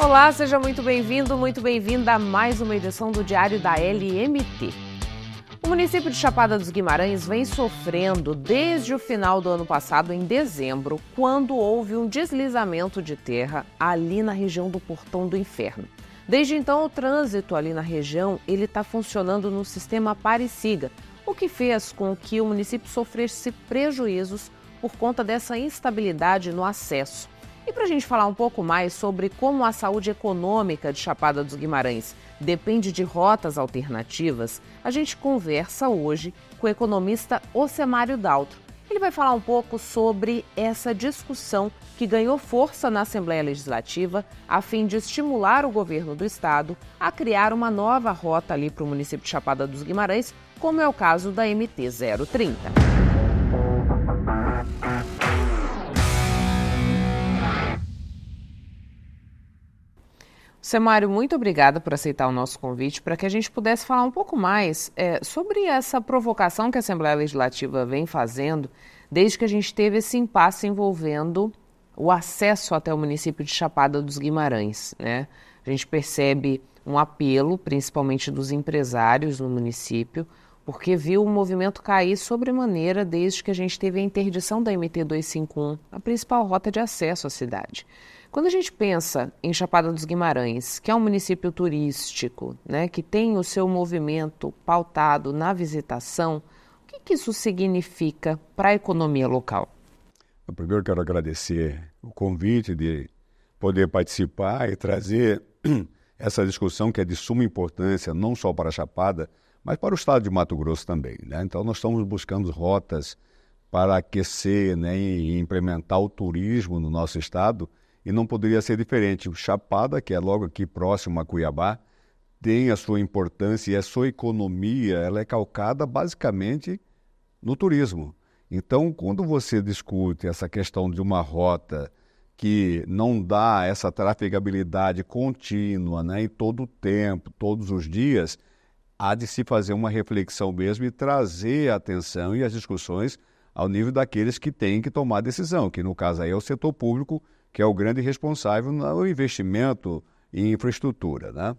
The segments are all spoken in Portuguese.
Olá, seja muito bem-vindo, muito bem-vinda a mais uma edição do Diário da LMT. O município de Chapada dos Guimarães vem sofrendo desde o final do ano passado, em dezembro, quando houve um deslizamento de terra ali na região do Portão do Inferno. Desde então, o trânsito ali na região ele está funcionando no sistema Parisiga, o que fez com que o município sofresse prejuízos por conta dessa instabilidade no acesso. E para a gente falar um pouco mais sobre como a saúde econômica de Chapada dos Guimarães depende de rotas alternativas, a gente conversa hoje com o economista Ocemário Daltro. Ele vai falar um pouco sobre essa discussão que ganhou força na Assembleia Legislativa a fim de estimular o governo do estado a criar uma nova rota ali para o município de Chapada dos Guimarães, como é o caso da MT 030. Semário, muito obrigada por aceitar o nosso convite para que a gente pudesse falar um pouco mais é, sobre essa provocação que a Assembleia Legislativa vem fazendo desde que a gente teve esse impasse envolvendo o acesso até o município de Chapada dos Guimarães. Né? A gente percebe um apelo, principalmente dos empresários no município, porque viu o movimento cair sobremaneira desde que a gente teve a interdição da MT-251, a principal rota de acesso à cidade. Quando a gente pensa em Chapada dos Guimarães, que é um município turístico, né, que tem o seu movimento pautado na visitação, o que, que isso significa para a economia local? Eu primeiro quero agradecer o convite de poder participar e trazer essa discussão que é de suma importância não só para a Chapada, mas para o estado de Mato Grosso também. Né? Então, nós estamos buscando rotas para aquecer né, e implementar o turismo no nosso estado, e não poderia ser diferente. O Chapada, que é logo aqui próximo a Cuiabá, tem a sua importância e a sua economia ela é calcada basicamente no turismo. Então, quando você discute essa questão de uma rota que não dá essa trafegabilidade contínua né, em todo o tempo, todos os dias, há de se fazer uma reflexão mesmo e trazer a atenção e as discussões ao nível daqueles que têm que tomar decisão, que no caso aí é o setor público, que é o grande responsável no investimento em infraestrutura. Né?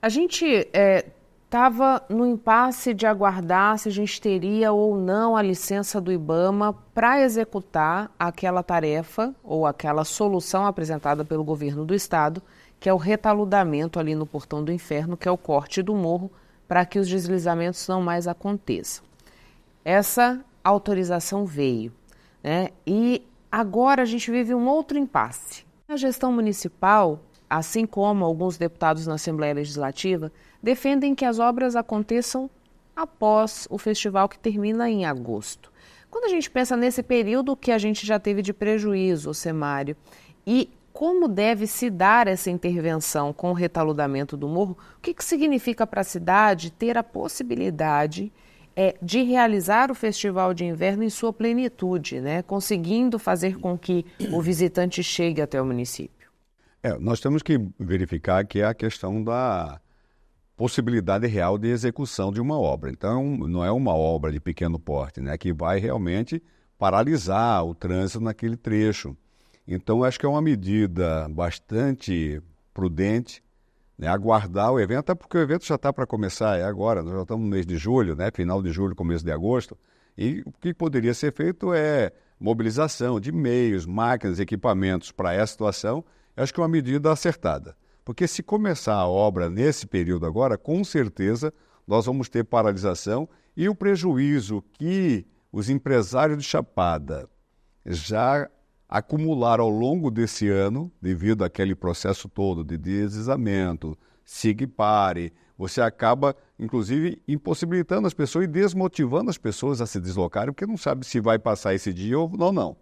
A gente estava é, no impasse de aguardar se a gente teria ou não a licença do IBAMA para executar aquela tarefa ou aquela solução apresentada pelo governo do Estado que é o retaludamento ali no portão do inferno, que é o corte do morro, para que os deslizamentos não mais aconteçam. Essa autorização veio. Né? E agora a gente vive um outro impasse. A gestão municipal, assim como alguns deputados na Assembleia Legislativa, defendem que as obras aconteçam após o festival que termina em agosto. Quando a gente pensa nesse período que a gente já teve de prejuízo, Semário, e como deve se dar essa intervenção com o retaludamento do morro? O que, que significa para a cidade ter a possibilidade é, de realizar o festival de inverno em sua plenitude, né? conseguindo fazer com que o visitante chegue até o município? É, nós temos que verificar que é a questão da possibilidade real de execução de uma obra. Então, não é uma obra de pequeno porte, né, que vai realmente paralisar o trânsito naquele trecho. Então, acho que é uma medida bastante prudente né, aguardar o evento, até porque o evento já está para começar, é agora, nós já estamos no mês de julho, né, final de julho, começo de agosto, e o que poderia ser feito é mobilização de meios, máquinas, equipamentos para essa situação, acho que é uma medida acertada. Porque se começar a obra nesse período agora, com certeza nós vamos ter paralisação e o prejuízo que os empresários de Chapada já acumular ao longo desse ano, devido àquele processo todo de deslizamento, siga e pare, você acaba, inclusive, impossibilitando as pessoas e desmotivando as pessoas a se deslocarem, porque não sabe se vai passar esse dia ou não, não.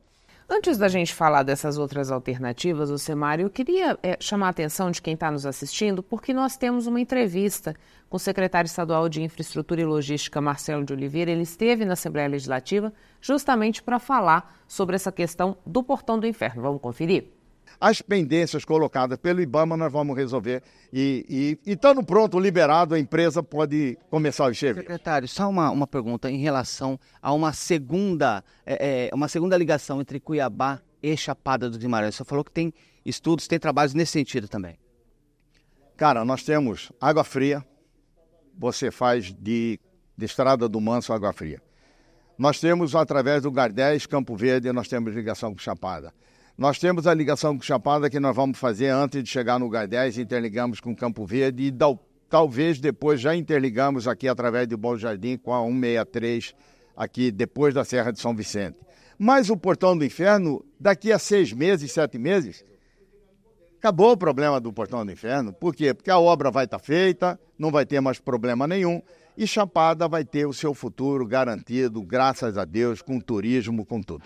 Antes da gente falar dessas outras alternativas, o Semário, eu queria é, chamar a atenção de quem está nos assistindo, porque nós temos uma entrevista com o secretário estadual de Infraestrutura e Logística, Marcelo de Oliveira. Ele esteve na Assembleia Legislativa justamente para falar sobre essa questão do Portão do Inferno. Vamos conferir? As pendências colocadas pelo IBAMA nós vamos resolver. E, estando pronto, liberado, a empresa pode começar o serviço. Secretário, só uma, uma pergunta em relação a uma segunda, é, é uma segunda ligação entre Cuiabá e Chapada do Guimarães. Você falou que tem estudos, tem trabalhos nesse sentido também. Cara, nós temos água fria. Você faz de, de Estrada do Manso água fria. Nós temos, através do Gardés, Campo Verde, nós temos ligação com Chapada. Nós temos a ligação com Chapada que nós vamos fazer antes de chegar no Gai 10, interligamos com Campo Verde e talvez depois já interligamos aqui através do Bom Jardim com a 163 aqui depois da Serra de São Vicente. Mas o Portão do Inferno, daqui a seis meses, sete meses, acabou o problema do Portão do Inferno. Por quê? Porque a obra vai estar tá feita, não vai ter mais problema nenhum. E Chapada vai ter o seu futuro garantido, graças a Deus, com turismo, com tudo.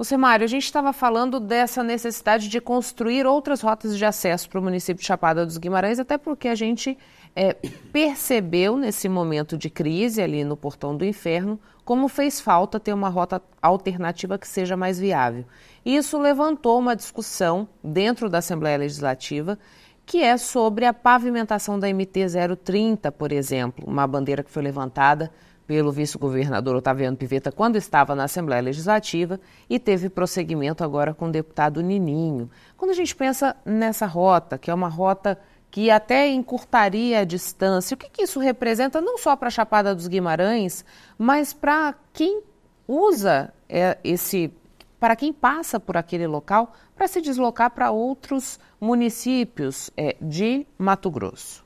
Você, Semário, a gente estava falando dessa necessidade de construir outras rotas de acesso para o município de Chapada dos Guimarães, até porque a gente é, percebeu nesse momento de crise ali no Portão do Inferno como fez falta ter uma rota alternativa que seja mais viável. E isso levantou uma discussão dentro da Assembleia Legislativa que é sobre a pavimentação da MT 030, por exemplo, uma bandeira que foi levantada pelo vice-governador Otaviano Piveta quando estava na Assembleia Legislativa e teve prosseguimento agora com o deputado Nininho. Quando a gente pensa nessa rota, que é uma rota que até encurtaria a distância, o que, que isso representa não só para a Chapada dos Guimarães, mas para quem usa é, esse para quem passa por aquele local para se deslocar para outros municípios é, de Mato Grosso?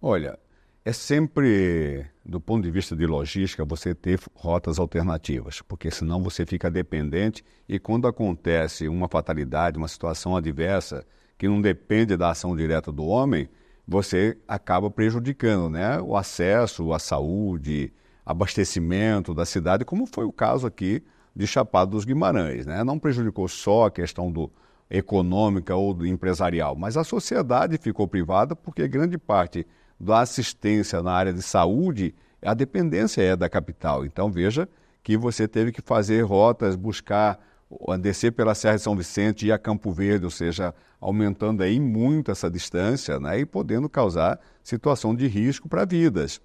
Olha, é sempre, do ponto de vista de logística, você ter rotas alternativas, porque senão você fica dependente e quando acontece uma fatalidade, uma situação adversa, que não depende da ação direta do homem, você acaba prejudicando né? o acesso à saúde, abastecimento da cidade, como foi o caso aqui de Chapada dos Guimarães. Né? Não prejudicou só a questão do econômica ou do empresarial, mas a sociedade ficou privada porque grande parte da assistência na área de saúde, a dependência é da capital. Então veja que você teve que fazer rotas, buscar descer pela Serra de São Vicente e a Campo Verde, ou seja, aumentando aí muito essa distância né, e podendo causar situação de risco para vidas.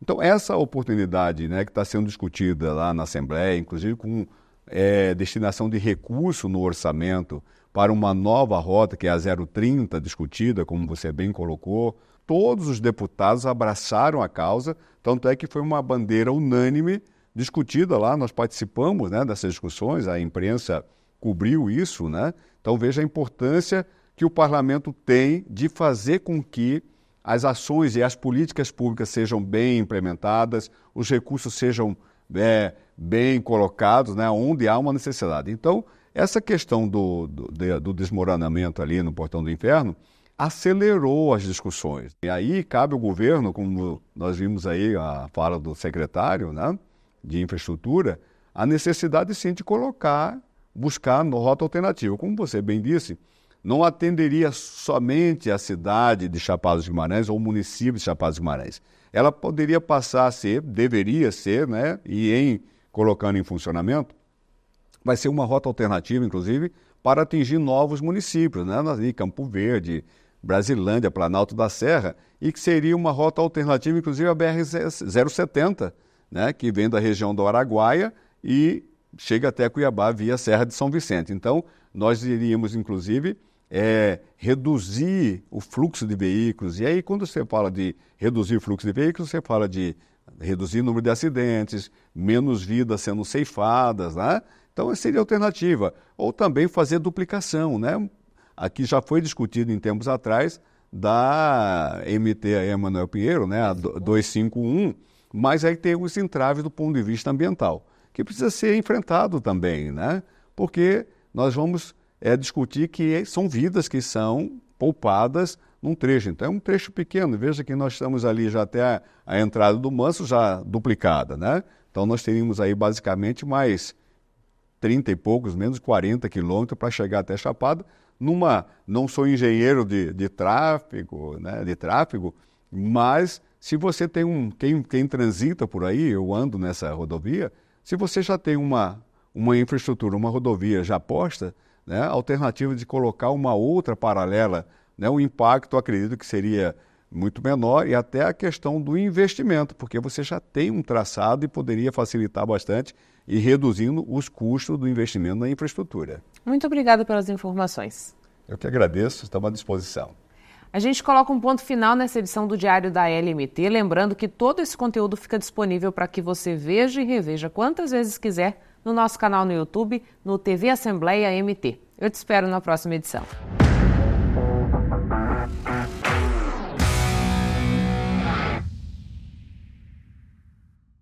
Então, essa oportunidade né, que está sendo discutida lá na Assembleia, inclusive com é, destinação de recurso no orçamento para uma nova rota, que é a 030, discutida, como você bem colocou, todos os deputados abraçaram a causa, tanto é que foi uma bandeira unânime discutida lá, nós participamos né, dessas discussões, a imprensa cobriu isso, né? Então veja a importância que o parlamento tem de fazer com que as ações e as políticas públicas sejam bem implementadas, os recursos sejam é, bem colocados, né, onde há uma necessidade. Então, essa questão do, do, do desmoronamento ali no Portão do Inferno, acelerou as discussões. E aí cabe ao governo, como nós vimos aí a fala do secretário né, de infraestrutura, a necessidade sim de colocar, buscar rota alternativa. Como você bem disse, não atenderia somente a cidade de Chapados dos Guimarães ou o município de Chapados dos Guimarães. Ela poderia passar a ser, deveria ser, né, e em colocando em funcionamento, vai ser uma rota alternativa, inclusive, para atingir novos municípios, né? Campo Verde, Brasilândia, Planalto da Serra, e que seria uma rota alternativa, inclusive a BR-070, né, que vem da região do Araguaia e chega até Cuiabá via Serra de São Vicente. Então, nós iríamos, inclusive, é, reduzir o fluxo de veículos. E aí, quando você fala de reduzir o fluxo de veículos, você fala de reduzir o número de acidentes, menos vidas sendo ceifadas, né? Então, seria alternativa. Ou também fazer duplicação, né? aqui já foi discutido em tempos atrás, da MT Emanuel Pinheiro, né, a 251, mas aí tem os entraves do ponto de vista ambiental, que precisa ser enfrentado também, né? porque nós vamos é, discutir que são vidas que são poupadas num trecho. Então é um trecho pequeno, veja que nós estamos ali já até a, a entrada do Manso já duplicada, né? Então nós teríamos aí basicamente mais 30 e poucos, menos 40 quilômetros para chegar até Chapada, numa. Não sou engenheiro de, de tráfego, né, de tráfego, mas se você tem um. Quem, quem transita por aí, eu ando nessa rodovia, se você já tem uma, uma infraestrutura, uma rodovia já posta, né, a alternativa de colocar uma outra paralela, né, o impacto, acredito que seria muito menor e até a questão do investimento, porque você já tem um traçado e poderia facilitar bastante e reduzindo os custos do investimento na infraestrutura. Muito obrigada pelas informações. Eu que agradeço, estamos à disposição. A gente coloca um ponto final nessa edição do Diário da LMT, lembrando que todo esse conteúdo fica disponível para que você veja e reveja quantas vezes quiser no nosso canal no YouTube, no TV Assembleia MT. Eu te espero na próxima edição.